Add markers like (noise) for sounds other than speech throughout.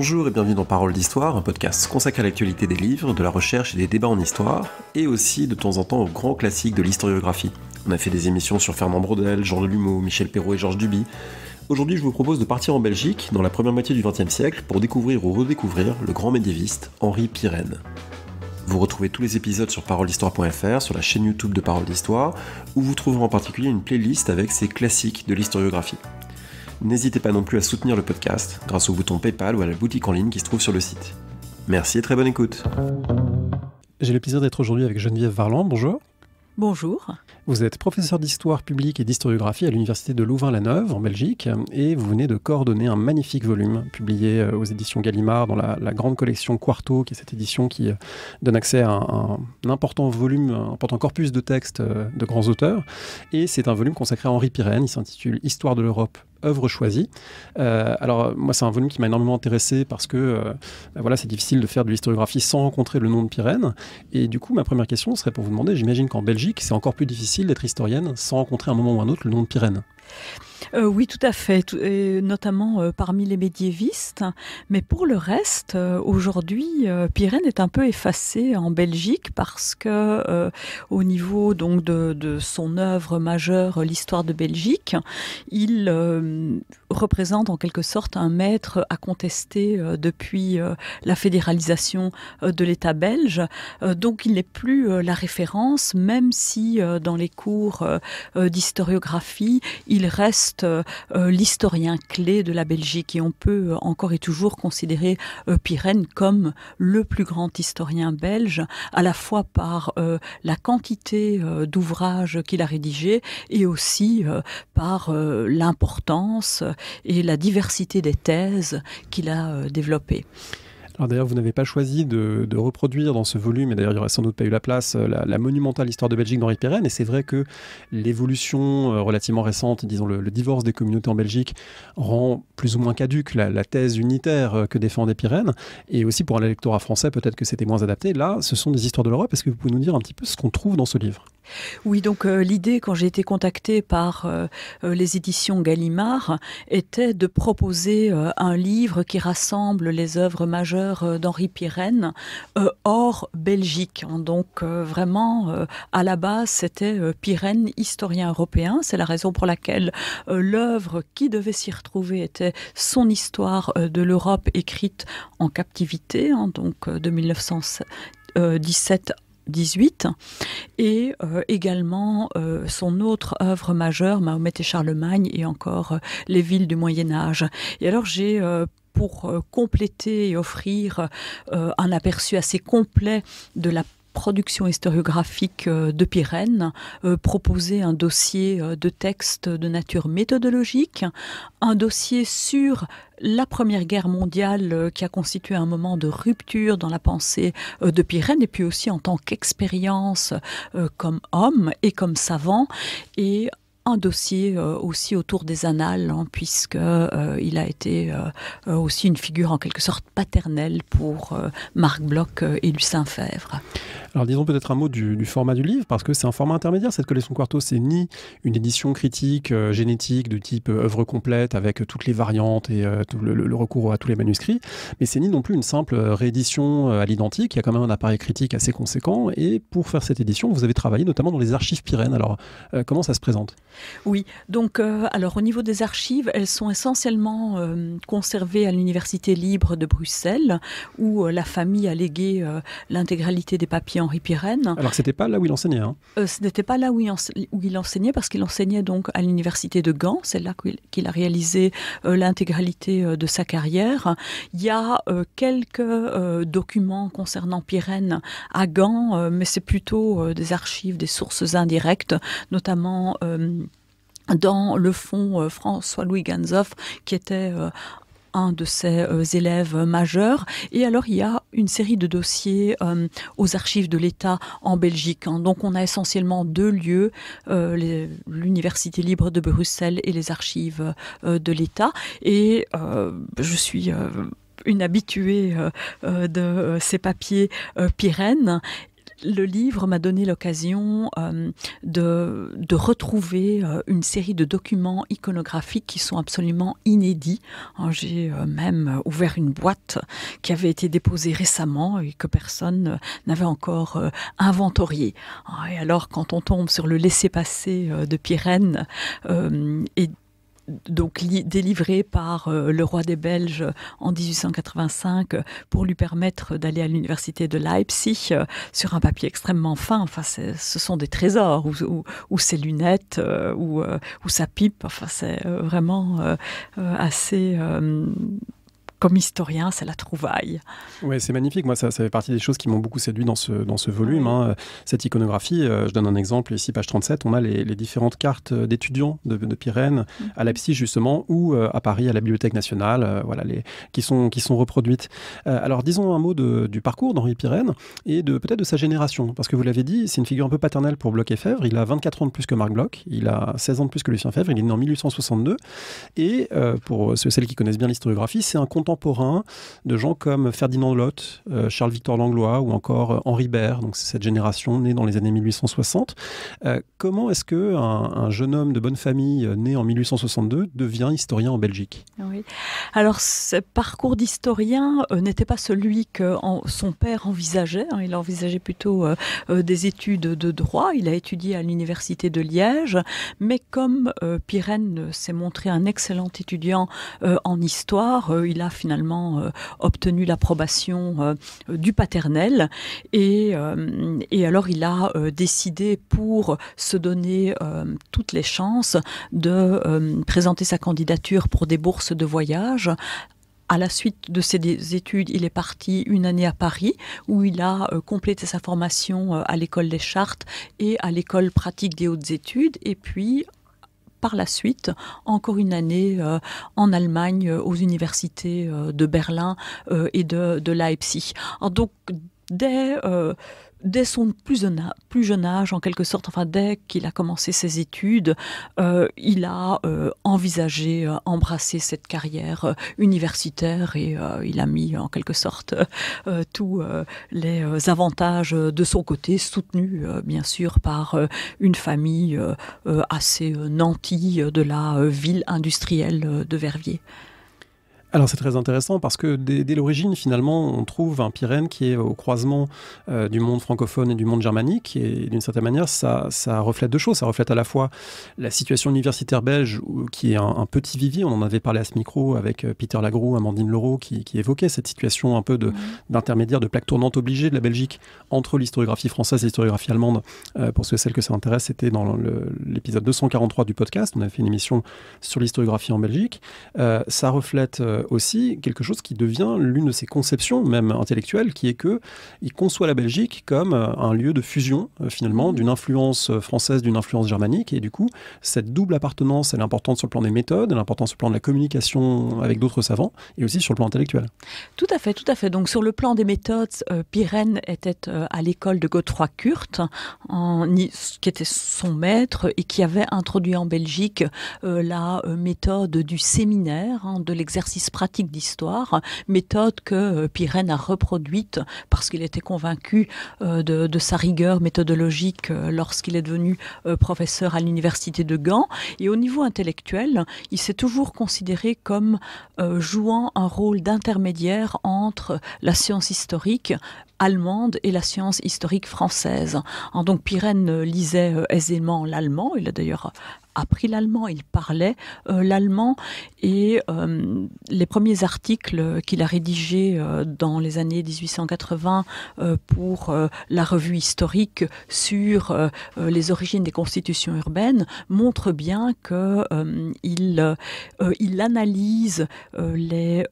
Bonjour et bienvenue dans Parole d'Histoire, un podcast consacré à l'actualité des livres, de la recherche et des débats en histoire, et aussi de temps en temps aux grands classiques de l'historiographie. On a fait des émissions sur Fernand Braudel, Jean Lumeau, Michel Perrault et Georges Duby. Aujourd'hui, je vous propose de partir en Belgique, dans la première moitié du XXe siècle, pour découvrir ou redécouvrir le grand médiéviste Henri Pirenne. Vous retrouvez tous les épisodes sur parolehistoire.fr, sur la chaîne YouTube de Parole d'Histoire, où vous trouverez en particulier une playlist avec ses classiques de l'historiographie. N'hésitez pas non plus à soutenir le podcast grâce au bouton PayPal ou à la boutique en ligne qui se trouve sur le site. Merci et très bonne écoute. J'ai le plaisir d'être aujourd'hui avec Geneviève Varland. Bonjour. Bonjour. Vous êtes professeur d'histoire publique et d'historiographie à l'université de Louvain-la-Neuve en Belgique et vous venez de coordonner un magnifique volume publié euh, aux éditions Gallimard dans la, grande collection Quarto, qui est cette édition qui euh, donne accès à un, un important volume, un important corpus de textes euh, de grands auteurs. Et c'est un volume consacré à Henri Pirenne, il s'intitule Histoire de l'Europe œuvre choisie. Euh, alors moi c'est un volume qui m'a énormément intéressé parce que euh, bah, voilà c'est difficile de faire de l'historiographie sans rencontrer le nom de Pirène. Et du coup ma première question serait pour vous demander, j'imagine qu'en Belgique c'est encore plus difficile d'être historienne sans rencontrer un moment ou un autre le nom de Pirène. Euh, oui, tout à fait, notamment euh, parmi les médiévistes. Mais pour le reste, euh, aujourd'hui, Pirène est un peu effacé en Belgique parce que, au niveau donc de, de son œuvre majeure, l'histoire de Belgique, il représente en quelque sorte un maître à contester depuis la fédéralisation de l'État belge. donc, il n'est plus la référence, même si dans les cours d'historiographie, il reste euh, euh, l'historien clé de la Belgique et on peut euh, encore et toujours considérer Pirenne comme le plus grand historien belge, à la fois par la quantité d'ouvrages qu'il a rédigés et aussi par l'importance et la diversité des thèses qu'il a développées d'ailleurs, vous n'avez pas choisi de, reproduire dans ce volume, et d'ailleurs il n'y aurait sans doute pas eu la place, euh, la, monumentale histoire de Belgique d'Henri Pérenne, et c'est vrai que l'évolution euh, relativement récente, disons le, divorce des communautés en Belgique, rend plus ou moins caduque la, thèse unitaire euh, que défendait Pyrénées. et aussi pour un électorat français, peut-être que c'était moins adapté. Là, ce sont des histoires de l'Europe, est-ce que vous pouvez nous dire un petit peu ce qu'on trouve dans ce livre oui, donc euh, l'idée, quand j'ai été contactée par euh, euh, les éditions Gallimard, était de proposer un livre qui rassemble les œuvres majeures d'Henri Pirenne hors Belgique. Hein, donc vraiment, à la base, c'était Pirenne, historien européen. C'est la raison pour laquelle l'œuvre qui devait s'y retrouver était son histoire de l'Europe écrite en captivité, hein, donc de 1917 18, et euh, également euh, son autre œuvre majeure, Mahomet et Charlemagne, et encore euh, les villes du Moyen Âge. Et alors j'ai pour compléter et offrir un aperçu assez complet de la production historiographique euh, de Pyrène, euh, proposer un dossier euh, de texte de nature méthodologique, un dossier sur la Première Guerre mondiale qui a constitué un moment de rupture dans la pensée de Pyrène et puis aussi en tant qu'expérience comme homme et comme savant et un dossier euh, aussi autour des annales, puisqu'il hein, puisque euh, il a été euh, aussi une figure en quelque sorte paternelle pour Marc Bloch et Lucien Fèvre. Alors disons peut-être un mot du, format du livre, parce que c'est un format intermédiaire. Cette collection Quarto, c'est ni une édition critique euh, génétique de type euh, œuvre complète avec euh, toutes les variantes et le, recours à tous les manuscrits, mais c'est ni non plus une simple réédition à l'identique. Il y a quand même un appareil critique assez conséquent. Et pour faire cette édition, vous avez travaillé notamment dans les archives Pyrénées. Alors comment ça se présente Oui, donc alors au niveau des archives, elles sont essentiellement conservées à l'Université libre de Bruxelles, où la famille a légué l'intégralité des papiers Henri Pirenne. Alors c'était pas là où il enseignait. Hein. Euh, ce n'était pas là où il, enseignait, parce qu'il enseignait donc à l'université de Gand. C'est là qu'il a réalisé euh, l'intégralité euh, de sa carrière. Il y a quelques documents concernant Pirenne à Gand, mais c'est plutôt des archives, des sources indirectes, notamment dans le fonds François-Louis Ganzoff, qui était un de ses euh, élèves majeurs. Et alors, il y a une série de dossiers euh, aux archives de l'État en Belgique. Hein. Donc, on a essentiellement deux lieux, euh, l'Université libre de Bruxelles et les archives de l'État. Et je suis une habituée de ces papiers le livre m'a donné l'occasion euh, de, retrouver euh, une série de documents iconographiques qui sont absolument inédits. Hein, j'ai euh, même ouvert une boîte qui avait été déposée récemment et que personne n'avait encore inventoriée. Ah, et alors, quand on tombe sur le laisser passer de Pirène et donc délivré par euh, le roi des Belges en 1885 pour lui permettre d'aller à l'université de Leipzig euh, sur un papier extrêmement fin. Enfin, ce sont des trésors ou, ses lunettes euh, ou, ou, sa pipe. Enfin, c'est vraiment assez comme historien, c'est la trouvaille. Oui, c'est magnifique. Moi, ça, fait partie des choses qui m'ont beaucoup séduit dans ce, dans ce volume. Hein. Cette iconographie, euh, je donne un exemple. Ici, page 37, on a les, les différentes cartes euh, d'étudiants de, de Pyrène mm. à Leipzig, justement, ou euh, à Paris, à la Bibliothèque nationale, voilà, les, qui, sont, qui sont reproduites. alors, disons un mot du parcours d'Henri Pyrène et de peut-être de sa génération. Parce que vous l'avez dit, c'est une figure un peu paternelle pour Bloch et Fèvre. Il a 24 ans de plus que Marc Bloch, il a 16 ans de plus que Lucien Fèvre, il est né en 1862. Et pour ceux celles qui connaissent bien l'historiographie, c'est un content de gens comme Ferdinand Lot, euh, Charles-Victor Langlois ou encore euh, Henri Baird, donc c'est cette génération née dans les années 1860. Euh, comment est-ce que un, jeune homme de bonne famille né en 1862 devient historien en Belgique Alors ce parcours d'historien n'était pas celui que son père envisageait. Hein. il envisageait plutôt des études de droit. Il a étudié à l'université de Liège, mais comme Pirène s'est montré un excellent étudiant en histoire, il a finalement euh, obtenu l'approbation euh, euh, du paternel. Et, alors il a décidé pour se donner toutes les chances de présenter sa candidature pour des bourses de voyage à la suite de ses études, il est parti une année à Paris où il a complété sa formation à l'école des chartes et à l'école pratique des hautes études. Et puis, par la suite, encore une année euh, en Allemagne, euh, aux universités euh, de Berlin et de, de Leipzig. donc, dès dès son plus jeune, âge, en quelque sorte, enfin dès qu'il a commencé ses études, euh, il a euh, envisagé, euh, embrassé cette carrière universitaire et il a mis en quelque sorte tous les avantages de son côté, soutenu bien sûr par une famille assez nantie de la ville industrielle de Verviers alors c'est très intéressant parce que dès, l'origine, finalement, on trouve un Pyrène qui est au croisement euh, du monde francophone et du monde germanique. Et d'une certaine manière, ça, reflète deux choses. Ça reflète à la fois la situation universitaire belge, qui est un, petit vivier. On en avait parlé à ce micro avec euh, Peter Lagrou, Amandine Leroux, qui, évoquait cette situation un peu mmh. d'intermédiaire, de, d'intermédiaire de, plaque tournante obligée de la Belgique entre l'historiographie française et l'historiographie allemande. Euh, pour ceux et celles que ça intéresse, c'était dans l'épisode 243 du podcast. On avait fait une émission sur l'historiographie en Belgique. ça reflète euh, aussi quelque chose qui devient l'une de ses conceptions, même intellectuelles, qui est que il conçoit la Belgique comme euh, un lieu de fusion, euh, finalement, mmh. d'une influence française, d'une influence germanique. Et du coup, cette double appartenance, elle est importante sur le plan des méthodes, elle est importante sur le plan de la communication avec d'autres savants, et aussi sur le plan intellectuel. Tout à fait, tout à fait. Donc, sur le plan des méthodes, Pirenne était à l'école de Godefroy Kurt, en, qui était son maître et qui avait introduit en Belgique la méthode du séminaire, hein, de l'exercice pratique d'histoire, méthode que euh, Pirène a reproduite parce qu'il était convaincu euh, de, sa rigueur méthodologique euh, lorsqu'il est devenu professeur à l'université de Gand. Et au niveau intellectuel, il s'est toujours considéré comme jouant un rôle d'intermédiaire entre la science historique allemande et la science historique française. donc Pirène lisait aisément l'allemand, il a d'ailleurs appris l'allemand, il parlait euh, l'allemand et euh, les premiers articles qu'il a rédigés euh, dans les années 1880 pour la revue historique sur les origines des constitutions urbaines montrent bien qu'il il analyse les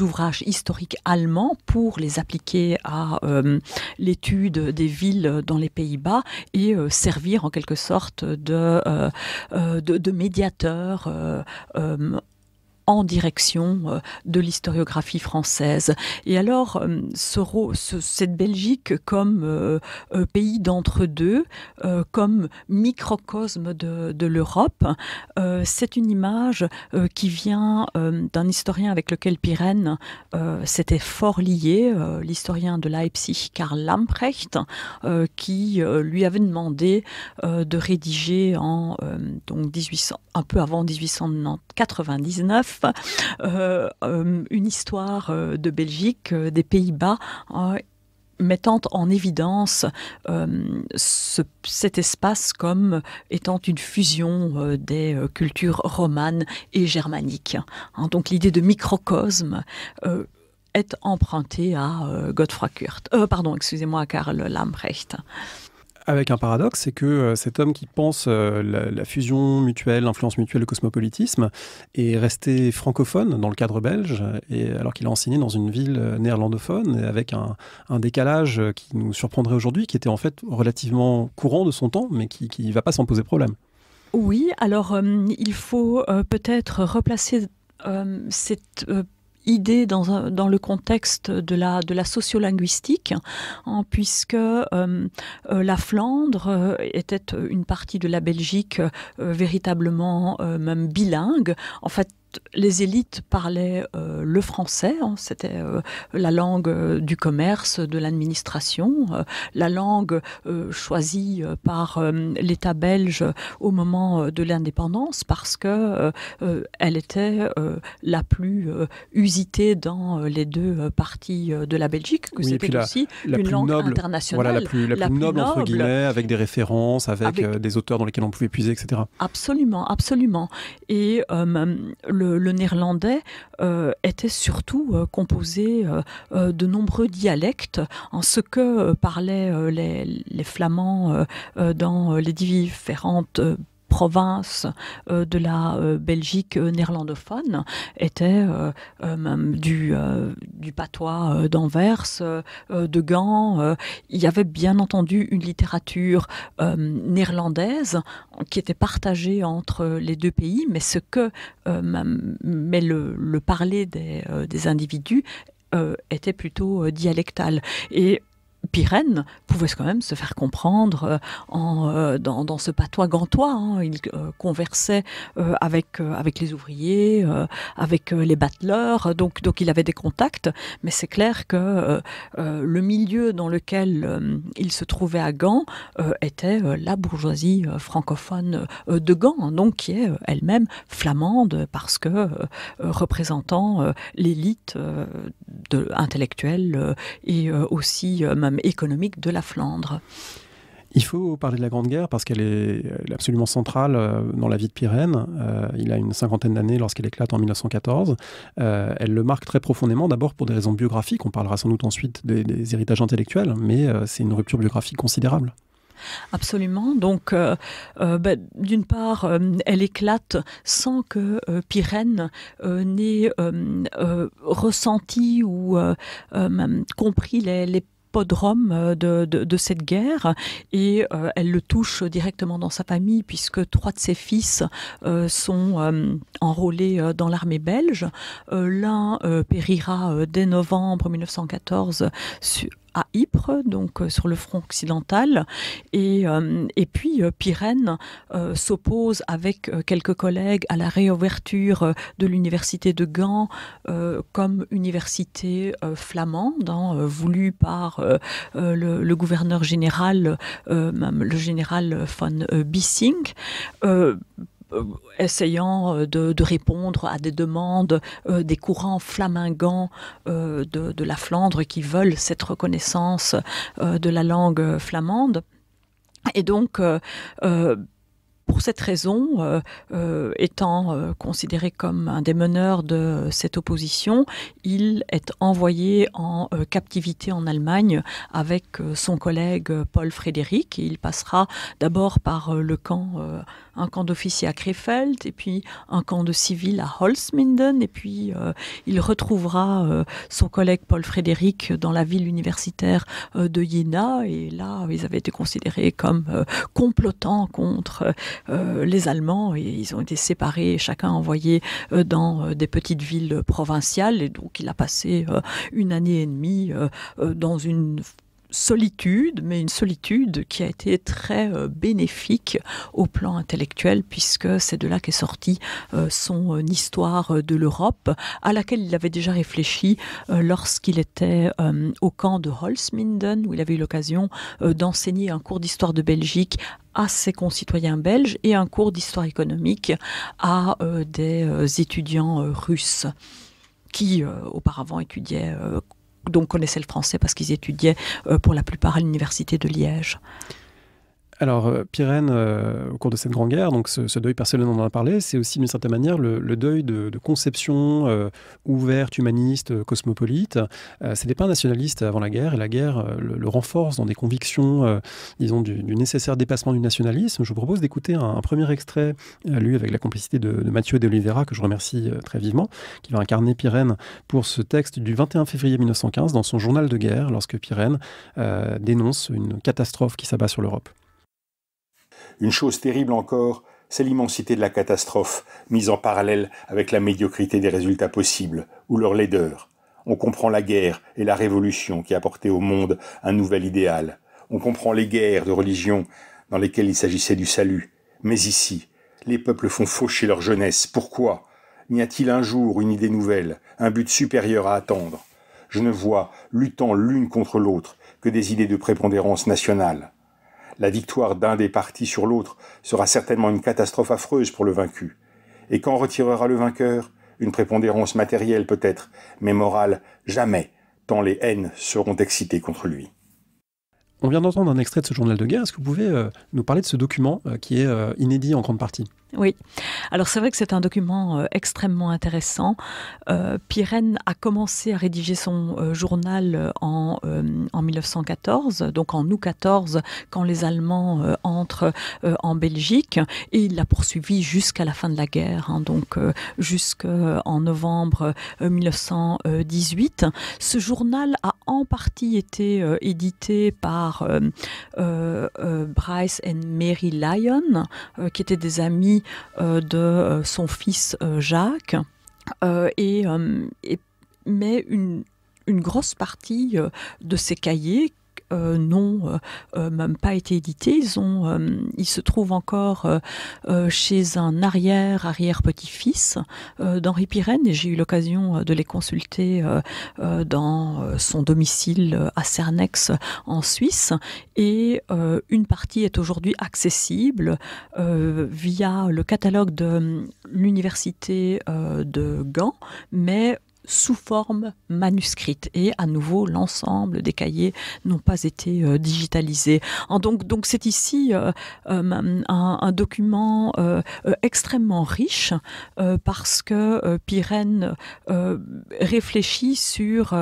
ouvrages historiques allemands pour les appliquer à l'étude des villes dans les Pays-Bas et servir en quelque sorte de euh, de, de, médiateur euh, euh, en direction euh, de l'historiographie française. Et alors, euh, ce, cette Belgique comme euh, pays d'entre-deux, comme microcosme de, l'Europe, c'est une image qui vient d'un historien avec lequel Pirène s'était fort lié, l'historien de Leipzig Karl Lamprecht, qui lui avait demandé de rédiger en donc 1800, un peu avant 1899 euh, euh, une histoire euh, de Belgique, des Pays-Bas mettant en évidence cet espace comme étant une fusion des cultures romanes et germaniques. Hein. donc l'idée de microcosme est empruntée à Gottfried Kurt, pardon, excusez-moi, Karl Lambrecht avec un paradoxe, c'est que euh, cet homme qui pense euh, la, fusion mutuelle, l'influence mutuelle, le cosmopolitisme, est resté francophone dans le cadre belge, et alors qu'il a enseigné dans une ville euh, néerlandophone, avec un, décalage qui nous surprendrait aujourd'hui, qui était en fait relativement courant de son temps, mais qui ne va pas s'en poser problème. Oui, alors il faut peut-être replacer cette idée dans, le contexte de la, sociolinguistique, hein, puisque euh, euh, la Flandre euh, était une partie de la Belgique véritablement même bilingue. En fait, les élites parlaient euh, le français, hein. c'était euh, la langue euh, du commerce, de l'administration, la langue choisie par l'État belge au moment de l'indépendance parce que elle était la plus usitée dans les deux parties de la Belgique, que c'était aussi la une langue noble, internationale. Voilà, la plus, plus, noble, entre guillemets, avec des références, avec, des auteurs dans lesquels on pouvait puiser, etc. Absolument, absolument. Et le le, néerlandais euh, était surtout euh, composé euh, de nombreux dialectes, en ce que parlaient les, les, flamands dans les différentes province euh, de la euh, Belgique euh, néerlandophone était du, du patois d'Anvers, de Gand. il y avait bien entendu une littérature néerlandaise qui était partagée entre les deux pays, mais ce que mais le, parler des, des individus était plutôt dialectal. Et Pyrène pouvait quand même se faire comprendre euh, en, euh, dans, ce patois gantois. Hein. Il euh, conversait avec, avec les ouvriers, avec les battleurs, donc, donc il avait des contacts, mais c'est clair que le milieu dans lequel il se trouvait à Gand était la bourgeoisie francophone de Gand, hein, donc qui est elle-même flamande parce que représentant l'élite intellectuelle et aussi même économique de la Flandre. Il faut parler de la Grande Guerre parce qu'elle est, absolument centrale euh, dans la vie de Pyrène. Euh, il a une cinquantaine d'années lorsqu'elle éclate en 1914. Euh, elle le marque très profondément, d'abord pour des raisons biographiques. On parlera sans doute ensuite des, héritages intellectuels, mais c'est une rupture biographique considérable. Absolument. Donc, ben, d'une part, elle éclate sans que Pyrène n'ait ressenti ou compris les, euh, de, cette guerre et euh, elle le touche directement dans sa famille puisque trois de ses fils euh, sont enrôlés dans l'armée belge. L'un périra dès novembre 1914 sur à Ypres, donc euh, sur le front occidental. Et, euh, puis euh, Pirène s'oppose avec quelques collègues à la réouverture de l'université de Gand comme université flamande, hein, voulue par le, le, gouverneur général, le général von Bissing euh, essayant euh, de, répondre à des demandes euh, des courants flamingants de, la Flandre qui veulent cette reconnaissance de la langue flamande. Et donc, pour cette raison, étant considéré comme un des meneurs de cette opposition, il est envoyé en captivité en Allemagne avec son collègue Paul Frédéric. Il passera d'abord par le camp un camp d'officiers à Krefeld, et puis un camp de civils à Holzminden, et puis euh, il retrouvera euh, son collègue Paul Frédéric dans la ville universitaire euh, de Jena, et là, ils avaient été considérés comme complotants contre les Allemands, et ils ont été séparés, chacun envoyé dans des petites villes provinciales, et donc il a passé une année et demie dans une solitude, mais une solitude qui a été très euh, bénéfique au plan intellectuel, puisque c'est de là qu'est sortie euh, son euh, histoire de l'Europe, à laquelle il avait déjà réfléchi lorsqu'il était au camp de Holzminden, où il avait eu l'occasion d'enseigner un cours d'histoire de Belgique à ses concitoyens belges et un cours d'histoire économique à des étudiants russes qui auparavant étudiaient donc connaissaient le français parce qu'ils étudiaient euh, pour la plupart à l'université de Liège. Alors, euh, Pyrène, euh, au cours de cette Grande Guerre, donc ce, deuil personnel, on a parlé, c'est aussi d'une certaine manière le, deuil de, conception euh, ouverte, humaniste, cosmopolite. C'était pas un nationaliste avant la guerre, et la guerre le, renforce dans des convictions, disons, du, nécessaire dépassement du nationalisme. Je vous propose d'écouter un, premier extrait, lu avec la complicité de, Mathieu de que je remercie très vivement, qui va incarner Pyrène pour ce texte du 21 février 1915 dans son journal de guerre, lorsque Pyrène dénonce une catastrophe qui s'abat sur l'Europe. Une chose terrible encore, c'est l'immensité de la catastrophe, mise en parallèle avec la médiocrité des résultats possibles, ou leur laideur. On comprend la guerre et la révolution qui apportaient au monde un nouvel idéal. On comprend les guerres de religion dans lesquelles il s'agissait du salut. Mais ici, les peuples font faucher leur jeunesse. Pourquoi N'y a-t-il un jour une idée nouvelle, un but supérieur à attendre Je ne vois, luttant l'une contre l'autre, que des idées de prépondérance nationale. La victoire d'un des partis sur l'autre sera certainement une catastrophe affreuse pour le vaincu. Et quand retirera le vainqueur Une prépondérance matérielle peut-être, mais morale jamais, tant les haines seront excitées contre lui. On vient d'entendre un extrait de ce journal de guerre. Est-ce que vous pouvez euh, nous parler de ce document euh, qui est euh, inédit en grande partie oui. Alors c'est vrai que c'est un document euh, extrêmement intéressant. Euh, a commencé à rédiger son euh, journal euh, en, 1914, donc en août 14, quand les Allemands entrent en Belgique, et il l'a poursuivi jusqu'à la fin de la guerre, hein, donc jusqu'en novembre 1918. Ce journal a en partie été édité par Bryce et Mary Lyon, qui étaient des amis euh, de euh, son fils euh, Jacques. et, met une, grosse partie de ses cahiers euh, n'ont euh, euh, même pas été édités. Ils, ont, se trouvent encore chez un arrière-arrière-petit-fils d'Henri Pirenne, et j'ai eu l'occasion de les consulter dans son domicile à Cernex en Suisse. Et une partie est aujourd'hui accessible via le catalogue de l'université de Gand, mais sous forme manuscrite. Et à nouveau, l'ensemble des cahiers n'ont pas été euh, digitalisés. donc, donc c'est ici euh, euh, un, document extrêmement riche parce que Pirène réfléchit sur,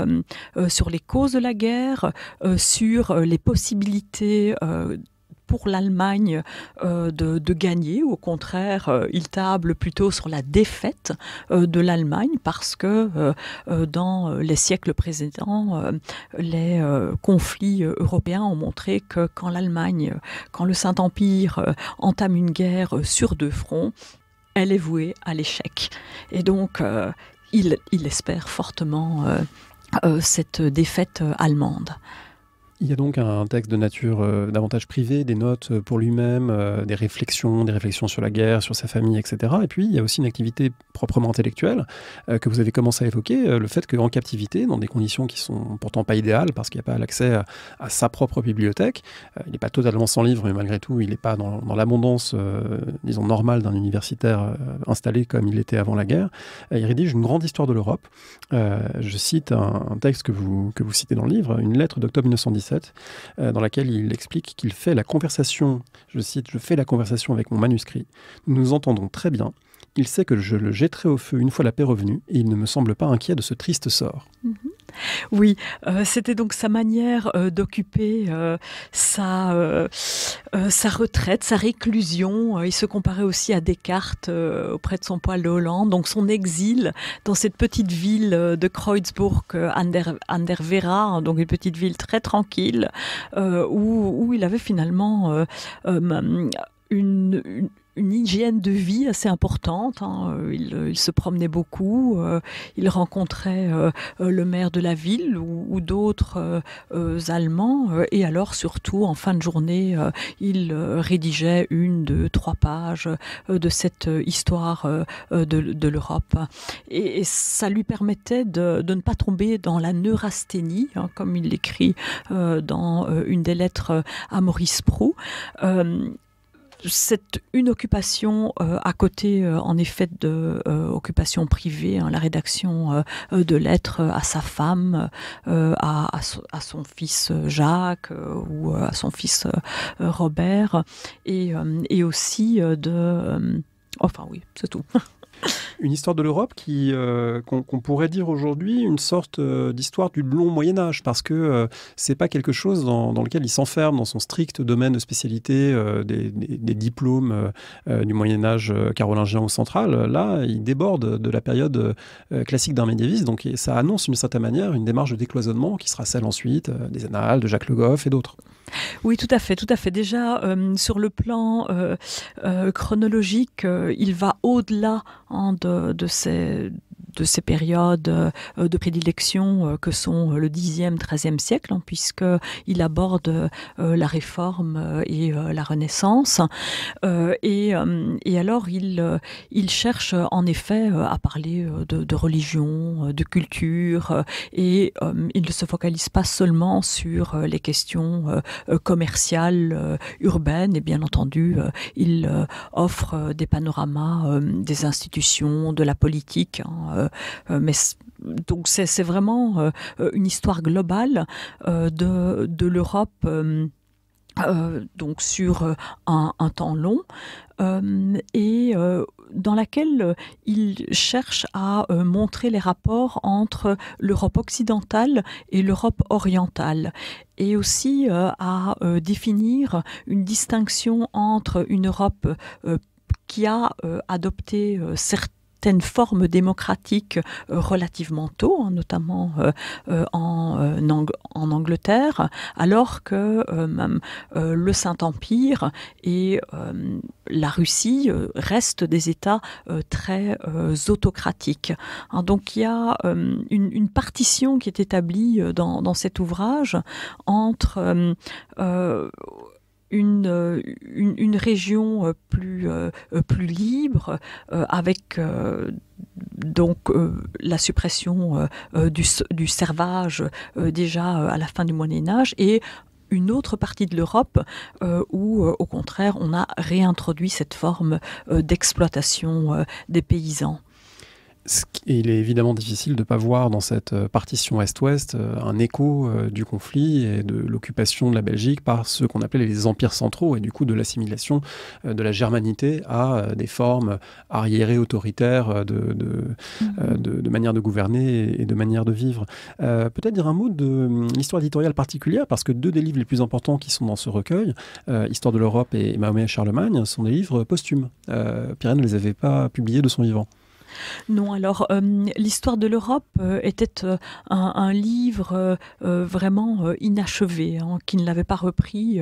sur les causes de la guerre, sur les possibilités pour l'Allemagne euh, de, gagner. Au contraire, euh, il table plutôt sur la défaite euh, de l'Allemagne parce que dans les siècles précédents, les conflits européens ont montré que quand l'Allemagne, quand le Saint-Empire entame une guerre sur deux fronts, elle est vouée à l'échec. Et donc, il, espère fortement cette défaite allemande. Il y a donc un texte de nature euh, davantage privée, des notes euh, pour lui-même, euh, des réflexions, des réflexions sur la guerre, sur sa famille, etc. Et puis, il y a aussi une activité proprement intellectuelle que vous avez commencé à évoquer, le fait qu'en captivité, dans des conditions qui sont pourtant pas idéales, parce qu'il n'y a pas l'accès à, sa propre bibliothèque, il n'est pas totalement sans livre, mais malgré tout, il n'est pas dans, l'abondance, disons, normale d'un universitaire installé comme il était avant la guerre. il rédige une grande histoire de l'Europe. je cite un, texte que vous citez dans le livre, une lettre d'octobre 1917 euh, dans laquelle il explique qu'il fait la conversation, je cite, je fais la conversation avec mon manuscrit, nous nous entendons très bien, il sait que je le jetterai au feu une fois la paix revenue, et il ne me semble pas inquiet de ce triste sort. Mhm. Oui, euh, c'était donc sa manière euh, d'occuper euh, sa, retraite, sa réclusion. il se comparait aussi à Descartes auprès de son poil de Hollande, donc son exil dans cette petite ville de kreuzburg an der, hein, donc une petite ville très tranquille, où, il avait finalement une une hygiène de vie assez importante. Hein. Euh, euh, il, se promenait beaucoup, euh, il rencontrait le maire de la ville ou, d'autres Allemands. Et alors, surtout, en fin de journée, il rédigeait une, deux, trois pages de cette histoire de, l'Europe. Et, ça lui permettait de, ne pas tomber dans la neurasthénie, hein, comme il l'écrit dans une des lettres à Maurice Prou c'est une occupation euh, à côté, euh, en effet, de euh, occupation privée, hein, la rédaction de lettres à sa femme, à, à, son fils Jacques ou à son fils Robert, et, et aussi de... enfin oui, c'est tout. (laughs) une histoire de l'Europe qui euh, qu'on pourrait dire aujourd'hui une sorte euh, d'histoire du long Moyen Âge, parce que ce euh, c'est pas quelque chose dans, lequel il s'enferme dans son strict domaine de spécialité des, diplômes du Moyen Âge carolingien ou central. Là, il déborde de la période classique d'un médiéviste, donc ça annonce d'une certaine manière une démarche de décloisonnement qui sera celle ensuite des Annales de Jacques Le Goff et d'autres. Oui, tout à fait, tout à fait. Déjà, sur le plan chronologique, il va au-delà Hein, de, de, ces, de ces périodes euh, de prédilection euh, que sont euh, le 10e, 13 siècle, hein, puisque puisqu'il aborde la réforme et la Renaissance. Et, alors, il, il cherche en effet à parler de, religion, de culture, et il ne se focalise pas seulement sur les questions commerciales, urbaines, et bien entendu, il offre des panoramas des institutions, de la politique. Hein, euh, euh, mais donc c'est vraiment euh, une histoire globale de, l'Europe. donc sur un, temps long et dans laquelle il cherche à montrer les rapports entre l'Europe occidentale et l'Europe orientale et aussi à définir une distinction entre une Europe qui a adopté certains formes démocratiques euh, relativement tôt, hein, notamment euh, euh, en, Angleterre, alors que le Saint-Empire et la Russie restent des États très autocratiques. Hein, donc il y a une, partition qui est établie dans cet ouvrage entre euh, une, région euh, plus, euh, plus libre avec donc la suppression du, servage déjà à la fin du Moyen Âge et une autre partie de l'Europe où, au contraire, on a réintroduit cette forme d'exploitation des paysans il est évidemment difficile de ne pas voir dans cette euh, partition Est-Ouest euh, un écho euh, du conflit et de l'occupation de la Belgique par ce qu'on appelait les empires centraux et du coup de l'assimilation de la germanité à des formes arriérées autoritaires mm-hmm. de, de, manière de gouverner et de manière de vivre. Peut-être dire un mot de mm, l'histoire éditoriale particulière parce que deux des livres les plus importants qui sont dans ce recueil, Histoire de l'Europe et Mahomet et Charlemagne, sont des livres posthumes. Pierre ne les avait pas publiés de son vivant. Non, alors euh, l'histoire de l'Europe euh, était euh, un, livre vraiment inachevé, hein, qui ne l'avait pas repris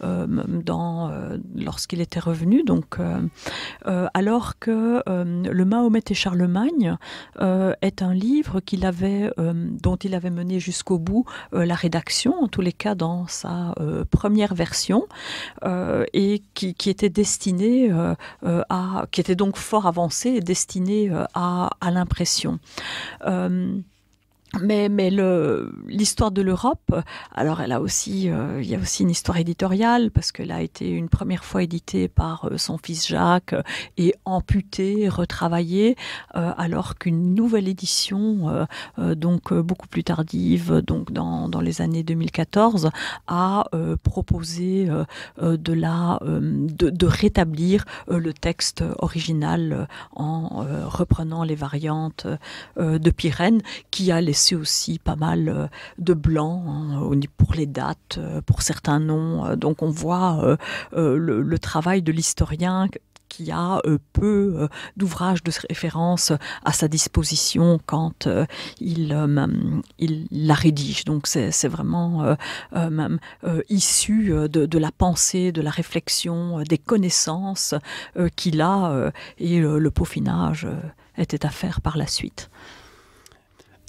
lorsqu'il était revenu. Donc, alors que le Mahomet et Charlemagne est un livre qu'il avait, dont il avait mené jusqu'au bout la rédaction, en tous les cas dans sa première version, et qui, était destiné à, qui était donc fort avancé, et destiné à euh, l'impression. Euh, mais, mais l'histoire de l'Europe, alors elle a aussi, euh, il y a aussi une histoire éditoriale parce qu'elle a été une première fois éditée par euh, son fils Jacques et amputée, retravaillée, euh, alors qu'une nouvelle édition, donc beaucoup plus tardive, donc dans, les années 2014, a proposé de la, de, rétablir le texte original en reprenant les variantes de Pyrène qui a laissé c'est aussi pas mal euh, de blanc hein, pour les dates, euh, pour certains noms. Euh, donc on voit le, travail de l'historien qui a peu d'ouvrages de référence à sa disposition quand il, il la rédige. Donc c'est vraiment issu de, la pensée, de la réflexion, des connaissances qu'il a et le peaufinage était à faire par la suite.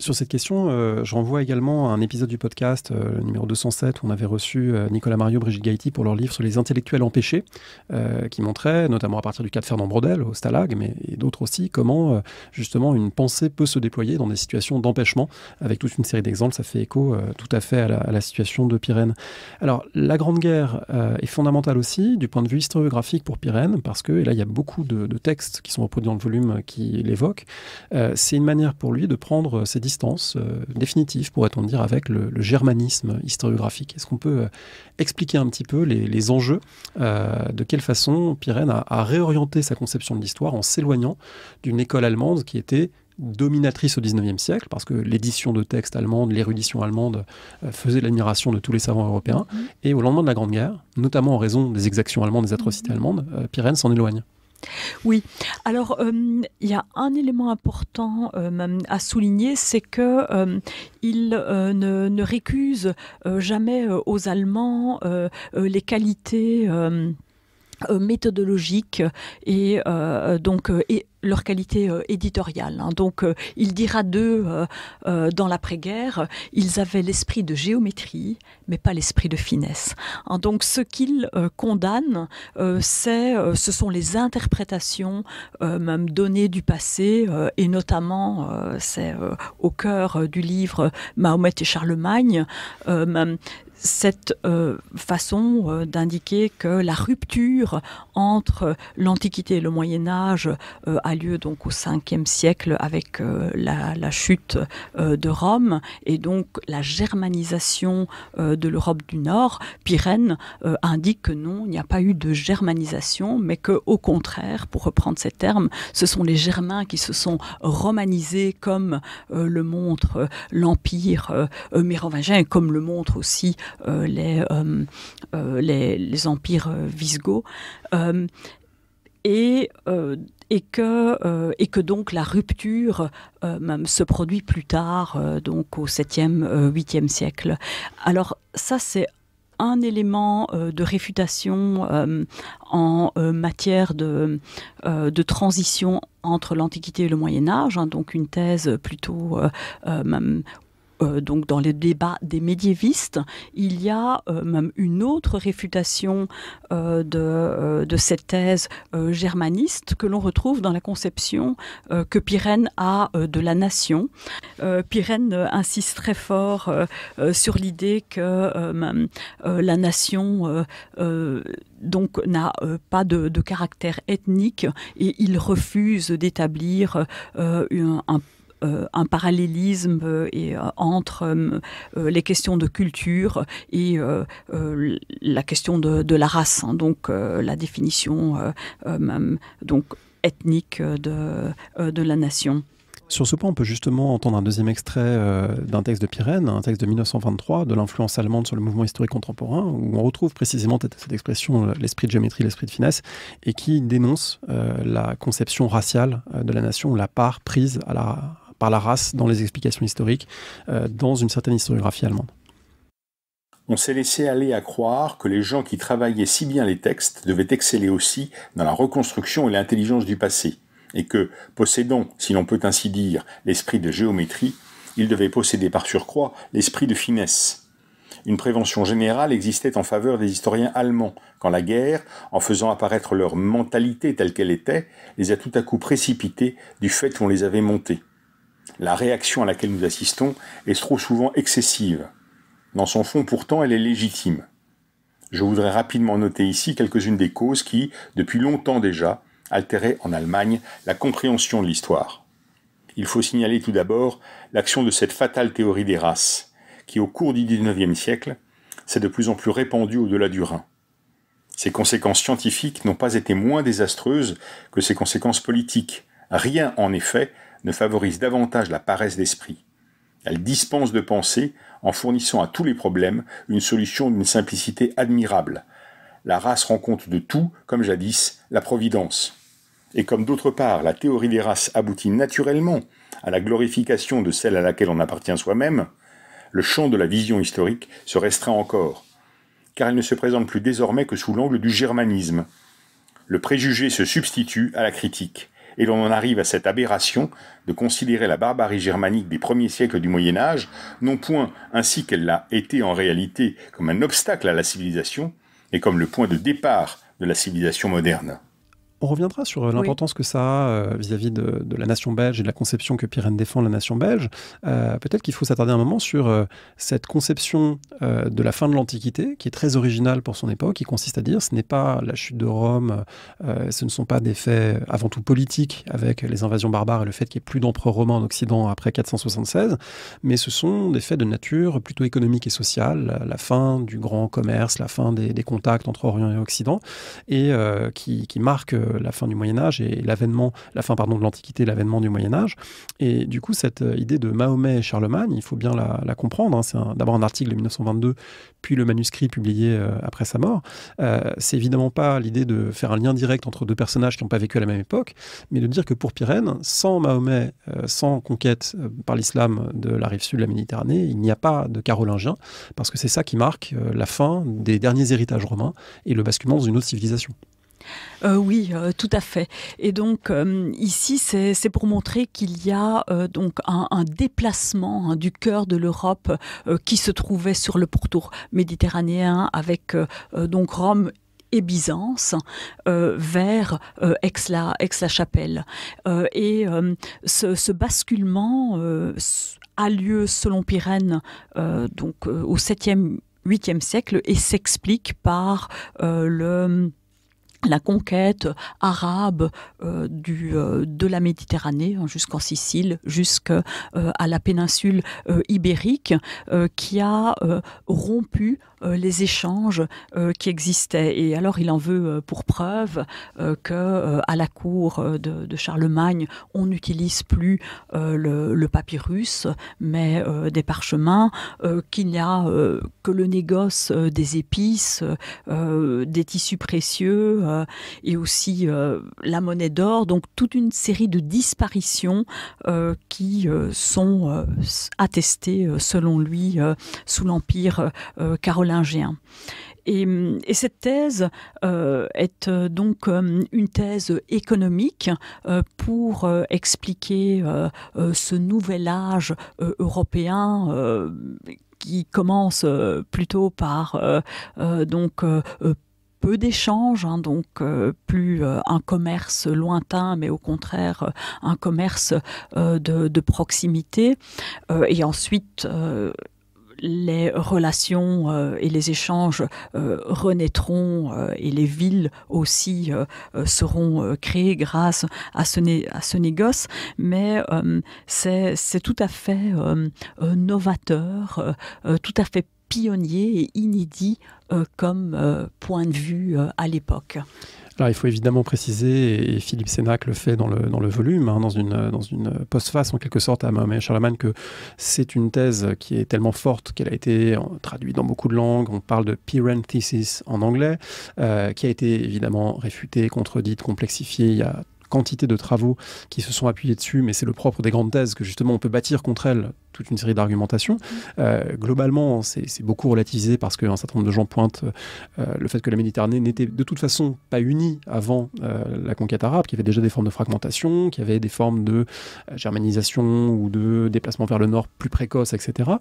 Sur cette question, euh, je renvoie également à un épisode du podcast, euh, numéro 207, où on avait reçu euh, Nicolas Mario, Brigitte Gaïti pour leur livre sur les intellectuels empêchés, euh, qui montrait, notamment à partir du cas de Fernand Brodel, au Stalag, mais d'autres aussi, comment justement une pensée peut se déployer dans des situations d'empêchement, avec toute une série d'exemples, ça fait écho tout à fait à la, situation de Pyrène. Alors, la Grande Guerre est fondamentale aussi, du point de vue historiographique pour Pyrène, parce que, là, il y a beaucoup de, textes qui sont reproduits dans le volume qui l'évoquent, c'est une manière pour lui de prendre ses euh, définitive, pourrait-on dire, avec le, germanisme historiographique. Est-ce qu'on peut euh, expliquer un petit peu les, enjeux euh, De quelle façon Pirenne a, réorienté sa conception de l'histoire en s'éloignant d'une école allemande qui était dominatrice au XIXe siècle, parce que l'édition de textes allemandes, l'érudition allemande faisait l'admiration de tous les savants européens. Mm-hmm. Et au lendemain de la Grande Guerre, notamment en raison des exactions allemandes, des atrocités mm-hmm. allemandes, euh, s'en éloigne. Oui, alors euh, il y a un élément important euh, à souligner, c'est que euh, il ne, ne, récuse jamais aux Allemands les qualités euh, méthodologique et euh, donc euh, et leur qualité éditoriale. Hein. Donc il dira d'eux dans l'après-guerre, ils avaient l'esprit de géométrie, mais pas l'esprit de finesse. Hein. Donc ce qu'il condamne c'est, ce sont les interprétations même données du passé, et notamment c'est au cœur du livre Mahomet et Charlemagne, cette euh, façon euh, d'indiquer que la rupture entre l'Antiquité et le Moyen Âge euh, a lieu donc au 5e siècle avec la, chute de Rome et donc la germanisation de l'Europe du Nord, Pyrène indique que non, il n'y a pas eu de germanisation, mais qu'au au contraire, pour reprendre ces termes, ce sont les Germains qui se sont romanisés comme le montre l'Empire mérovingien et comme le montre aussi euh, euh, euh, les, les, empires visigoths. et et que, et que donc la rupture se produit plus tard, donc au 7e, 8e siècle. Alors ça, c'est un élément de réfutation en matière de, de transition entre l'Antiquité et le Moyen Âge, hein, donc une thèse plutôt euh, donc dans les débats des médiévistes, il y a euh, même une autre réfutation euh, de, cette thèse germaniste que l'on retrouve dans la conception que Pirène a de la nation. Pirène insiste très fort sur l'idée que la nation donc n'a pas de, caractère ethnique et il refuse d'établir un, un, euh, un parallélisme euh, euh, entre les questions de culture et la question de, la race, hein. donc la définition donc ethnique de, la nation. Sur ce point, on peut justement entendre un deuxième extrait d'un texte de Pirène, un texte de 1923, de l'influence allemande sur le mouvement historique contemporain, où on retrouve précisément cette expression, l'esprit de géométrie, l'esprit de finesse, et qui dénonce la conception raciale de la nation, la part prise à la, la race dans les explications historiques, euh, dans une certaine historiographie allemande. On s'est laissé aller à croire que les gens qui travaillaient si bien les textes devaient exceller aussi dans la reconstruction et l'intelligence du passé, et que, possédant, si l'on peut ainsi dire, l'esprit de géométrie, ils devaient posséder par surcroît l'esprit de finesse. Une prévention générale existait en faveur des historiens allemands, quand la guerre, en faisant apparaître leur mentalité telle qu'elle était, les a tout à coup précipités du fait qu'on les avait montés. La réaction à laquelle nous assistons est trop souvent excessive. Dans son fond, pourtant, elle est légitime. Je voudrais rapidement noter ici quelques-unes des causes qui, depuis longtemps déjà, altéraient en Allemagne la compréhension de l'histoire. Il faut signaler tout d'abord l'action de cette fatale théorie des races, qui au cours du XIXe siècle s'est de plus en plus répandue au-delà du Rhin. Ses conséquences scientifiques n'ont pas été moins désastreuses que ses conséquences politiques. Rien, en effet, ne favorise davantage la paresse d'esprit. Elle dispense de penser en fournissant à tous les problèmes une solution d'une simplicité admirable. La race rend compte de tout, comme jadis, la Providence. Et comme d'autre part, la théorie des races aboutit naturellement à la glorification de celle à laquelle on appartient soi-même, le champ de la vision historique se restreint encore, car elle ne se présente plus désormais que sous l'angle du germanisme. Le préjugé se substitue à la critique et l'on en arrive à cette aberration de considérer la barbarie germanique des premiers siècles du Moyen Âge, non point ainsi qu'elle l'a été en réalité comme un obstacle à la civilisation, mais comme le point de départ de la civilisation moderne on reviendra sur euh, l'importance que ça a euh, vis-à-vis de, la nation belge et de la conception que Pirène défend de la nation belge. Euh, peut-être qu'il faut s'attarder un moment sur cette conception de la fin de l'Antiquité, qui est très originale pour son époque, qui consiste à dire ce n'est pas la chute de Rome, ce ne sont pas des faits avant tout politiques avec les invasions barbares et le fait qu'il n'y ait plus d'empereurs romain en Occident après 476, mais ce sont des faits de nature plutôt économique et sociale, la, fin du grand commerce, la fin des, contacts entre Orient et Occident, et qui, qui marque la fin du Moyen Âge et l'avènement, la fin pardon de l'Antiquité, l'avènement du Moyen Âge. Et du coup, cette euh, idée de Mahomet et Charlemagne, il faut bien la, comprendre. Hein. C'est d'abord un article de 1922, puis le manuscrit publié euh, après sa mort. Euh, c'est évidemment pas l'idée de faire un lien direct entre deux personnages qui n'ont pas vécu à la même époque, mais de dire que pour Pyrène, sans Mahomet, sans conquête par l'islam de la rive sud de la Méditerranée, il n'y a pas de Carolingiens, parce que c'est ça qui marque la fin des derniers héritages romains et le basculement dans une autre civilisation. Euh, oui, euh, tout à fait. Et donc euh, ici, c'est pour montrer qu'il y a donc un, déplacement hein, du cœur de l'Europe qui se trouvait sur le pourtour méditerranéen avec donc Rome et Byzance vers Aix-la-Chapelle. et ce, basculement a lieu selon Pyrène donc, au 7e, 8e siècle et s'explique par le la conquête arabe euh, du, euh, de la Méditerranée hein, jusqu'en Sicile, jusqu'à euh, la péninsule ibérique, qui a rompu les échanges qui existaient. Et alors il en veut pour preuve que à la cour de, Charlemagne, on n'utilise plus le, le, papyrus, mais des parchemins, qu'il n'y a que le négoce des épices, des tissus précieux euh, et aussi euh, la monnaie d'or, donc toute une série de disparitions euh, qui sont attestées selon lui sous l'empire carolingien. Mm, et, cette thèse est donc une thèse économique pour expliquer ce nouvel âge européen qui commence plutôt par donc peu d'échanges, hein, donc euh, plus euh, un commerce lointain, mais au contraire euh, un commerce de, proximité. et ensuite, les relations et les échanges renaîtront et les villes aussi seront créées grâce à ce, à ce négoce, mais c'est tout à fait novateur, tout à fait pionnier et inédit euh, comme euh, point de vue euh, à l'époque. Alors il faut évidemment préciser, et Philippe Sénac le fait dans le, dans le volume, hein, dans une, dans une postface en quelque sorte à Mohamed Charlemagne, que c'est une thèse qui est tellement forte qu'elle a été traduite dans beaucoup de langues. On parle de parenthesis » en anglais, qui a été évidemment réfutée, contredite, complexifiée. Il y a quantité de travaux qui se sont appuyés dessus, mais c'est le propre des grandes thèses que justement on peut bâtir contre elles toute une série d'argumentations. Euh, globalement, c'est beaucoup relativisé parce qu'un certain nombre de gens pointent euh, le fait que la Méditerranée n'était de toute façon pas unie avant euh, la conquête arabe, qu'il y avait déjà des formes de fragmentation, qu'il y avait des formes de germanisation ou de déplacement vers le nord plus précoce, etc.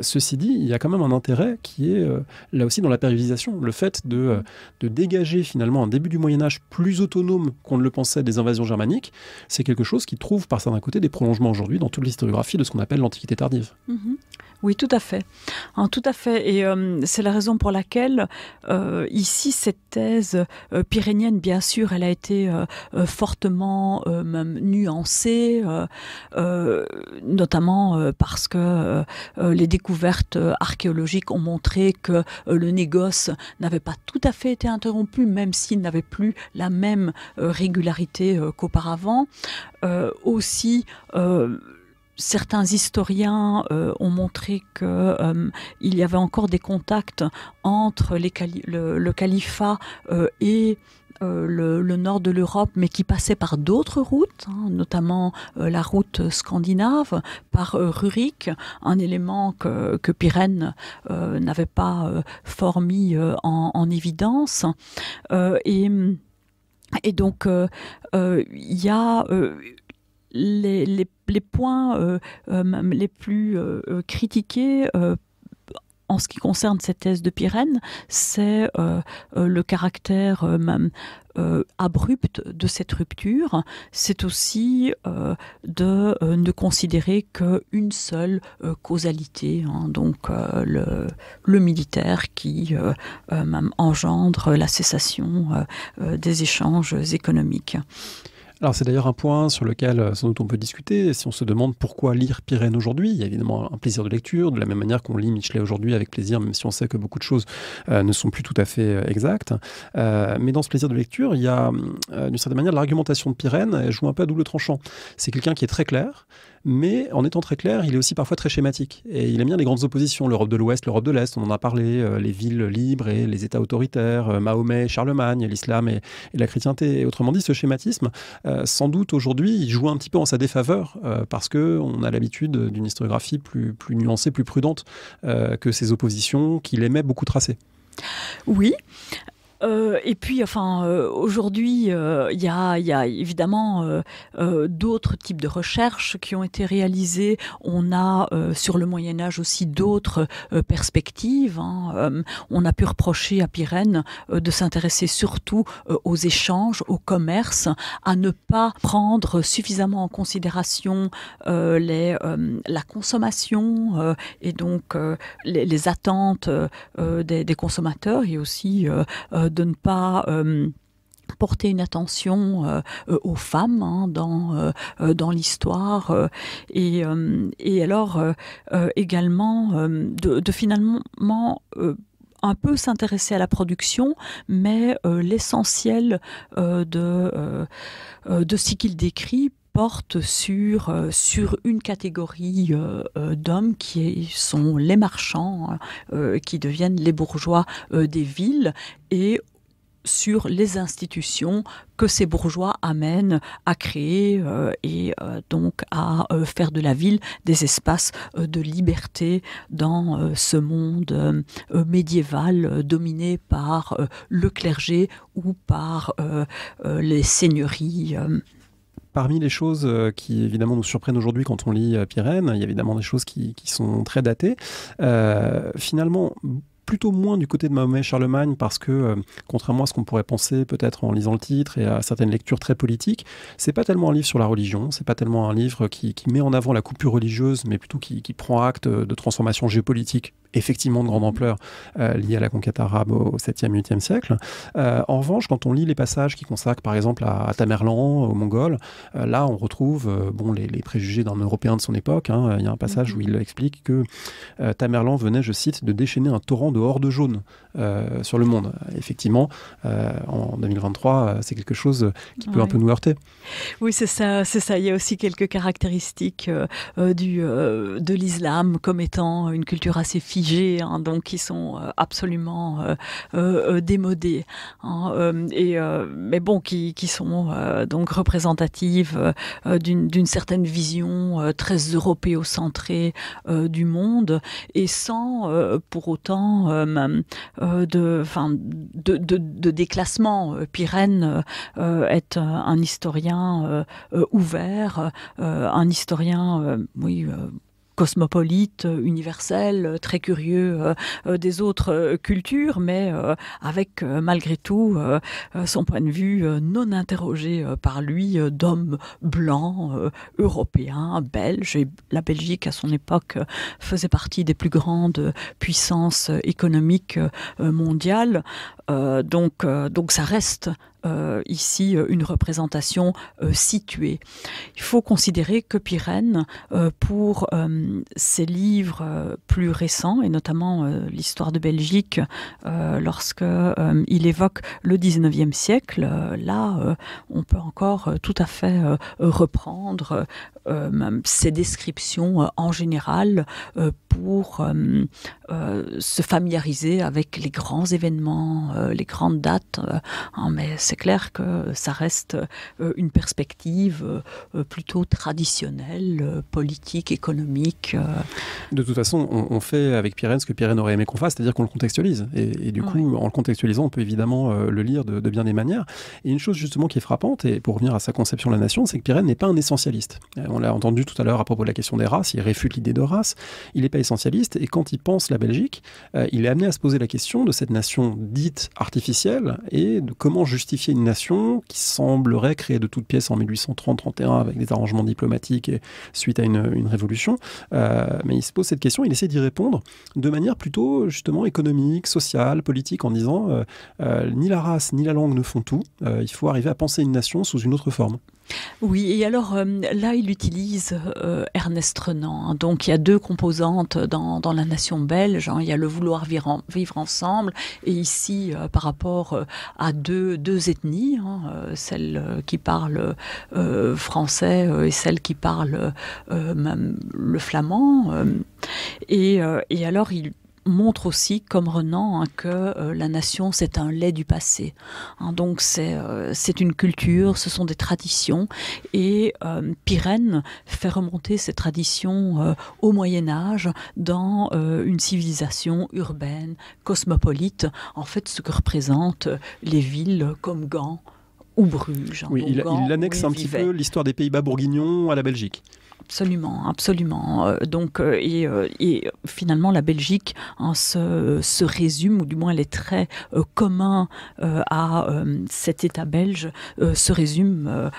ceci dit, il y a quand même un intérêt qui est là aussi dans la périvisation, le fait de, de dégager finalement un début du Moyen Âge plus autonome qu'on ne le pensait des invasions germaniques, c'est quelque chose qui trouve par certains côté des prolongements aujourd'hui dans toute l'historiographie de ce qu'on appelle l'Antiquité tardive. Mhm. Oui, tout à fait. Hein, tout à fait. Et euh, c'est la raison pour laquelle, euh, ici, cette thèse euh, pyrénienne, bien sûr, elle a été fortement nuancée, notamment parce que les découvertes archéologiques ont montré que le négoce n'avait pas tout à fait été interrompu, même s'il n'avait plus la même régularité qu'auparavant. aussi, certains historiens euh, ont montré qu'il euh, y avait encore des contacts entre le, califat euh, et le, nord de l'Europe, mais qui passaient par d'autres routes, hein, notamment la route scandinave, par Rurik, un élément que, que Pyrène n'avait pas fort mis en, évidence. et donc, il y a les, points euh, euh, les plus euh, critiqués en ce qui concerne cette thèse de Pyrène, c'est le caractère abrupt de cette rupture. C'est aussi de ne considérer qu'une seule causalité, hein, donc le, le, militaire qui engendre la cessation des échanges économiques. Alors c'est d'ailleurs un point sur lequel euh, sans doute on peut discuter. Si on se demande pourquoi lire Pyrène aujourd'hui, il y a évidemment un plaisir de lecture, de la même manière qu'on lit Michelet aujourd'hui avec plaisir, même si on sait que beaucoup de choses euh, ne sont plus tout à fait euh, exactes. mais dans ce plaisir de lecture, il y a d'une certaine manière l'argumentation de Pyrène joue un peu à double tranchant. C'est quelqu'un qui est très clair, mais en étant très clair, il est aussi parfois très schématique. Et il aime bien les grandes oppositions, l'Europe de l'Ouest, l'Europe de l'Est, on en a parlé, euh, les villes libres et les États autoritaires, euh, Mahomet, Charlemagne, l'islam et, la chrétienté. autrement dit, ce schématisme, euh, sans doute aujourd'hui, il joue un petit peu en sa défaveur, parce parce qu'on a l'habitude d'une historiographie plus, plus, nuancée, plus prudente que ces oppositions qu'il aimait beaucoup tracer. Oui, euh, et puis, enfin, euh, aujourd'hui, euh, il y, a, y, a, évidemment d'autres types de recherches qui ont été réalisées. On a sur le Moyen Âge aussi d'autres perspectives. Hein. on a pu reprocher à Pyrène de s'intéresser surtout aux échanges, au commerce, à ne pas prendre suffisamment en considération les, la consommation et donc les, les, attentes des, des, consommateurs et aussi de ne pas euh, porter une attention euh, euh, aux femmes hein, dans, dans l'histoire et, alors également de, de, finalement un peu s'intéresser à la production, mais l'essentiel de, de ce qu'il décrit porte sur, euh, sur une catégorie euh, euh, d'hommes qui sont les marchands, qui deviennent les bourgeois des villes, et sur les institutions que ces bourgeois amènent à créer et donc à faire de la ville des espaces de liberté dans ce monde médiéval dominé par le clergé ou par les seigneuries Parmi les choses euh, qui évidemment nous surprennent aujourd'hui quand on lit euh, Pyrène, il y a évidemment des choses qui, sont très datées. Euh, finalement, plutôt moins du côté de Mahomet Charlemagne parce que, contrairement à ce qu'on pourrait penser peut-être en lisant le titre et à certaines lectures très politiques, c'est pas tellement un livre sur la religion, c'est pas tellement un livre qui, met en avant la coupure religieuse, mais plutôt qui, qui prend acte de transformations géopolitiques effectivement de grande ampleur euh, liée à la conquête arabe au 7e, 8e siècle. Euh, en revanche, quand on lit les passages qui consacrent par exemple à, Tamerlan, aux Mongols, euh, là on retrouve bon, les, préjugés d'un Européen de son époque. Hein. Il y a un passage où mhm. il explique que Tamerlan venait, je cite, de déchaîner un torrent de hordes jaunes sur le monde. Effectivement, en 2023, c'est quelque chose qui peut un peu nous heurter. Oui, c'est ça, c'est ça. Il y a aussi quelques caractéristiques du, de l'islam comme étant une culture assez fine Hein, donc qui sont euh, absolument euh, euh, démodés, hein, et, mais bon, qui, sont donc représentatives d'une certaine vision très européocentrée du monde, et sans pour autant de, de, déclassement. Pirène est un historien ouvert, un historien, oui, cosmopolite, euh, universel, euh, très curieux euh, des autres cultures, mais avec malgré tout son point de vue non interrogé par lui d'homme blanc, européen, belge. Et la Belgique, à son époque, faisait partie des plus grandes puissances économiques mondiales. donc, donc ça reste euh, ici euh, une représentation euh, située. Il faut considérer que Pirène, pour ses livres plus récents, et notamment l'histoire de Belgique, lorsque il évoque le 19e siècle, là, on peut encore tout à fait reprendre ces euh, descriptions euh, en général euh, pour se familiariser avec les grands événements, les grandes dates. Hein, mais c'est clair que ça reste une perspective plutôt traditionnelle, politique, économique. De toute façon, on, fait avec Pirène ce que Pirène aurait aimé qu'on fasse, c'est-à-dire qu'on le contextualise. Et, du coup, en le contextualisant, on peut évidemment le lire de, de, bien des manières. Et une chose justement qui est frappante, et pour revenir à sa conception de la nation, c'est que Pirène n'est pas un essentialiste on l'a entendu tout à l'heure à propos de la question des races, il réfute l'idée de race, il n'est pas essentialiste, et quand il pense la Belgique, euh, il est amené à se poser la question de cette nation dite artificielle, et de comment justifier une nation qui semblerait créée de toutes pièces en 1830-31 avec des arrangements diplomatiques et suite à une, révolution. Euh, mais il se pose cette question, il essaie d'y répondre de manière plutôt justement économique, sociale, politique, en disant euh, ni la race ni la langue ne font tout, il faut arriver à penser une nation sous une autre forme. Oui, et alors euh, là, il utilise euh, Ernest Renan. Hein. donc, il y a deux composantes dans, dans la nation belge. Hein. il y a le vouloir vivre, vivre ensemble, et ici, euh, par rapport à deux, deux ethnies, hein, celle qui parle français et celle qui parle le flamand. Et, et, alors, il montre aussi, comme Renan, hein, que euh, la nation, c'est un lait du passé. Hein. donc euh, c'est une culture, ce sont des traditions. Et euh, Pyrène fait remonter ces traditions au Moyen Âge dans une civilisation urbaine, cosmopolite, en fait ce que représentent les villes comme Gand ou Bruges. Hein. il, il, annexe un petit peu l'histoire des Pays-Bas bourguignons à la Belgique. Absolument, absolument. Euh, donc, euh, euh, et, finalement, la Belgique hein, se, résume, ou du moins les traits communs à cet État belge se résument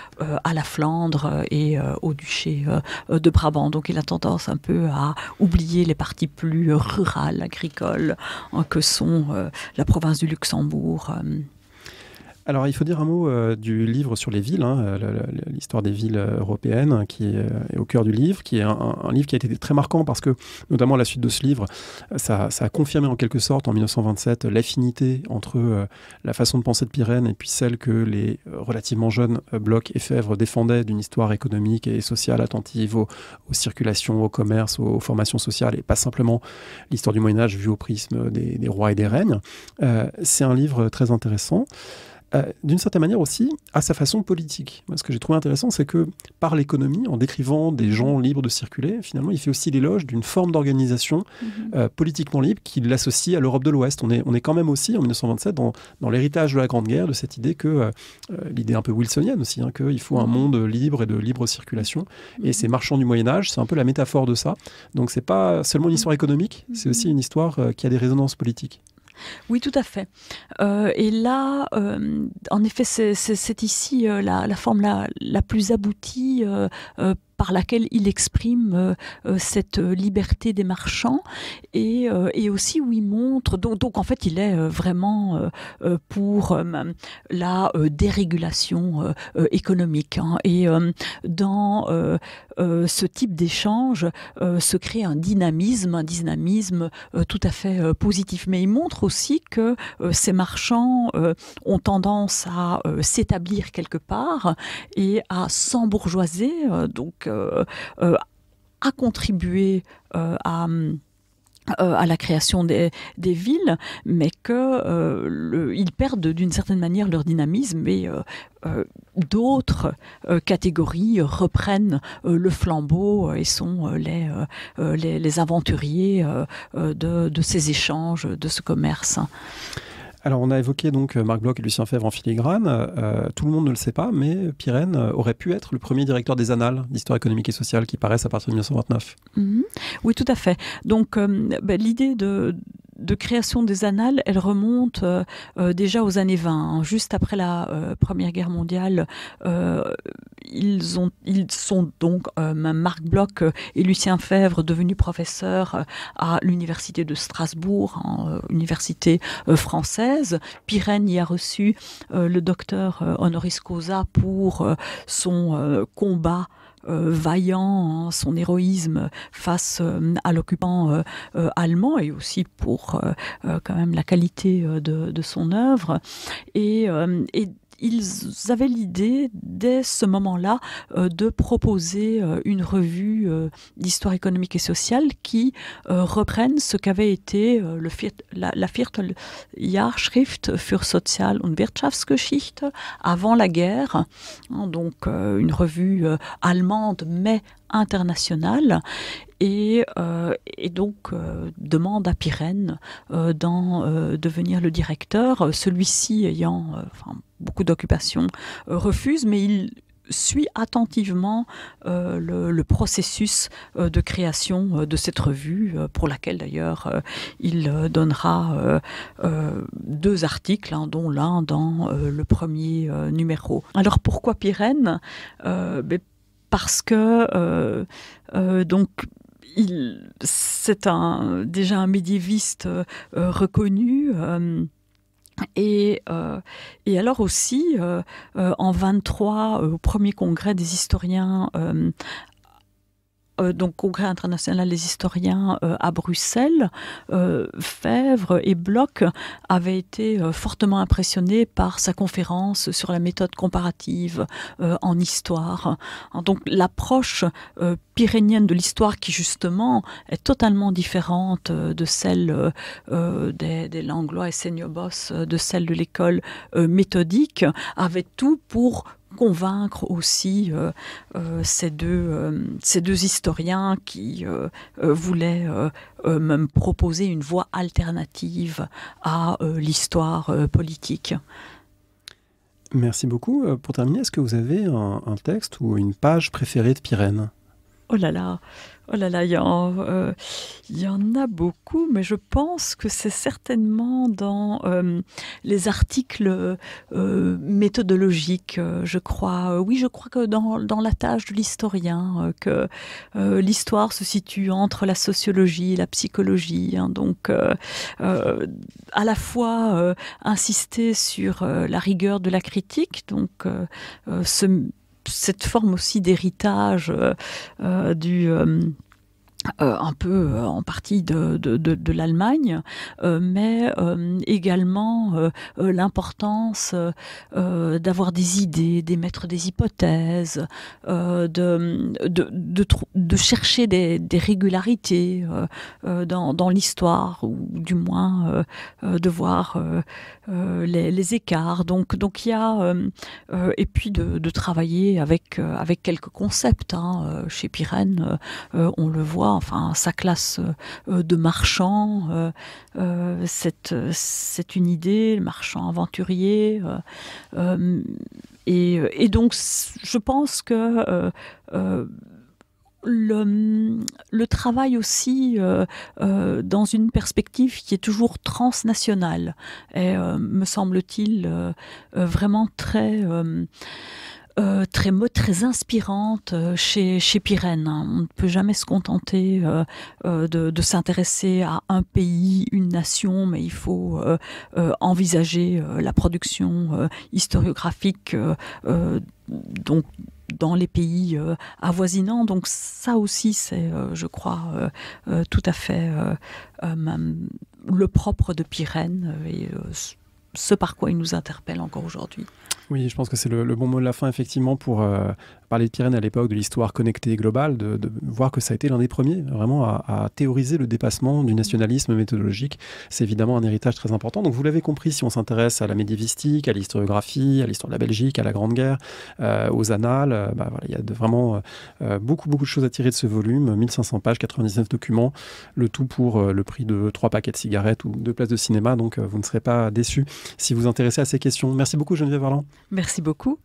à la Flandre et au duché de Brabant. Donc, il a tendance un peu à oublier les parties plus rurales, agricoles, hein, que sont la province du Luxembourg alors, il faut dire un mot euh, du livre sur les villes, hein, euh, l'histoire des villes euh, européennes, qui est au cœur du livre, qui est un, livre qui a été très marquant parce que, notamment à la suite de ce livre, ça, a confirmé en quelque sorte en 1927 l'affinité entre la façon de penser de Pyrène et puis celle que les relativement jeunes blocs et Fèvre défendaient d'une histoire économique et sociale attentive aux, circulations, au commerce, aux, formations sociales et pas simplement l'histoire du Moyen-Âge vue au prisme des, rois et des reines. C'est un livre très intéressant. Euh, d'une certaine manière aussi à sa façon politique. Ce que j'ai trouvé intéressant, c'est que par l'économie, en décrivant des gens libres de circuler, finalement, il fait aussi l'éloge d'une forme d'organisation mhm. euh, politiquement libre qui l'associe à l'Europe de l'Ouest. On est, on est quand même aussi, en 1927, dans, l'héritage de la Grande Guerre, de cette idée que, euh, l'idée un peu wilsonienne aussi, hein, qu'il faut un mhm. monde libre et de libre circulation. Et mhm. ces marchands du Moyen-Âge, c'est un peu la métaphore de ça. Donc c'est pas seulement une histoire économique, c'est aussi une histoire qui a des résonances politiques. Oui, tout à fait. Euh, et là, euh, en effet, c'est ici euh, la, forme la, la plus aboutie par laquelle il exprime euh, euh, cette euh, liberté des marchands et, aussi où il montre, donc, en fait il est vraiment pour la dérégulation économique. et dans ce type d'échange se crée un dynamisme, un dynamisme tout à fait positif. Mais il montre aussi que ces marchands ont tendance à s'établir quelque part et à s'embourgeoiser. donc euh, euh, a contribué euh, à à la création des, villes, mais qu'ils perdent d'une certaine manière leur dynamisme et d'autres catégories reprennent le flambeau et sont les, aventuriers de, ces échanges, de ce commerce. Alors, on a évoqué donc euh, Marc Bloch et Lucien Fèvre en filigrane. Euh, tout le monde ne le sait pas, mais Pirène euh, aurait pu être le premier directeur des Annales d'histoire économique et sociale qui paraissent à partir de 1929. Mhm. Oui, tout à fait. Donc, ben, l'idée de, de création des annales, elle remonte euh, euh, déjà aux années 20. Hein, juste après la euh, Première Guerre mondiale, ils, ont, ils sont donc, Marc Bloch et Lucien Febvre devenus professeurs à l'Université de Strasbourg, université française. Pirène y a reçu le docteur honoris causa pour son combat euh, vaillant hein, son héroïsme face euh, à l'occupant euh, allemand et aussi pour quand même la qualité de, son œuvre. Et, et ils avaient l'idée, dès ce moment-là, euh, de proposer euh, une revue euh, d'histoire économique et sociale qui reprenne ce qu'avait été le la, la Viertel Jahrschrift für Sozial- und Wirtschaftsgeschichte avant la guerre, hein, donc une revue allemande mais internationale euh, et, donc euh, demande à Pirène euh, d'en devenir le directeur. Celui-ci ayant beaucoup d'occupations refuse, mais il suit attentivement le, processus de création de cette revue, pour laquelle d'ailleurs il donnera deux articles, hein, dont l'un dans le premier numéro. Alors pourquoi Pyrène ben, Parce que donc c'est un, déjà un médiéviste euh, reconnu. Euh, euh, et, alors aussi, en 23, au premier congrès des historiens euh, donc Congrès international des historiens euh, à Bruxelles, euh, Fèvre et Bloch avaient été fortement impressionnés par sa conférence sur la méthode comparative en histoire. Hein, donc l'approche pyrénienne de l'histoire qui justement est totalement différente de celle des, des Langlois et boss de celle de l'école méthodique, avait tout pour convaincre aussi euh, euh, ces, deux, euh, ces deux historiens qui voulaient même proposer une voie alternative à l'histoire politique. Merci beaucoup. Pour terminer, est-ce que vous avez un, un, texte ou une page préférée de Pyrène oh là là, oh là là, euh, il y, en, a beaucoup, mais je pense que c'est certainement dans euh, les articles euh, méthodologiques, je crois. oui, je crois que dans, la tâche de l'historien, que l'histoire se situe entre la sociologie et la psychologie. Hein. donc, à la fois insister sur la rigueur de la critique, donc se cette forme aussi d'héritage euh, euh, du euh, euh, un peu euh, en partie de, l'Allemagne, euh, mais également l'importance d'avoir des idées, d'émettre des hypothèses, de, chercher des, des régularités dans, l'histoire, ou du moins de voir les, écarts. Donc, donc il y a, et puis de, travailler avec, avec quelques concepts. Hein, chez Pirène, on le voit enfin sa classe euh, de marchand, euh, euh, c'est, une idée, le marchand aventurier. Et, donc, je pense que le, travail aussi dans une perspective qui est toujours transnationale est, me semble-t-il, vraiment très euh, très très très inspirante euh, chez, chez Pyrène. Hein. On ne peut jamais se contenter euh, de, s'intéresser à un pays, une nation, mais il faut envisager la production historiographique donc dans les pays avoisinants. Donc ça aussi, c'est, je crois, tout à fait le propre de Pyrène et ce par quoi il nous interpelle encore aujourd'hui. Oui, je pense que c'est le, bon mot de la fin, effectivement, pour euh, parler de Pyrénées à l'époque, de l'histoire connectée globale, de, voir que ça a été l'un des premiers vraiment à, théoriser le dépassement du nationalisme méthodologique. C'est évidemment un héritage très important. Donc vous l'avez compris, si on s'intéresse à la médiévistique, à l'historiographie, à l'histoire de la Belgique, à la Grande Guerre, euh, aux annales, euh, bah voilà, il y a de, vraiment euh, beaucoup, beaucoup de choses à tirer de ce volume. 1500 pages, 99 documents, le tout pour le prix de trois paquets de cigarettes ou deux places de cinéma. Donc vous ne serez pas déçus si vous vous intéressez à ces questions. Merci beaucoup Geneviève Varland. Merci beaucoup.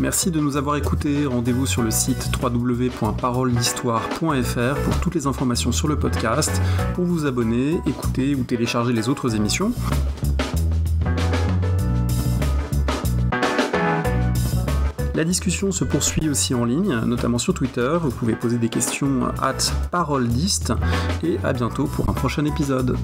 Merci de nous avoir écoutés. Rendez-vous sur le site www.paroledhistoire.fr pour toutes les informations sur le podcast, pour vous abonner, écouter ou télécharger les autres émissions. La discussion se poursuit aussi en ligne, notamment sur Twitter. Vous pouvez poser des questions à paroledist et à bientôt pour un prochain épisode.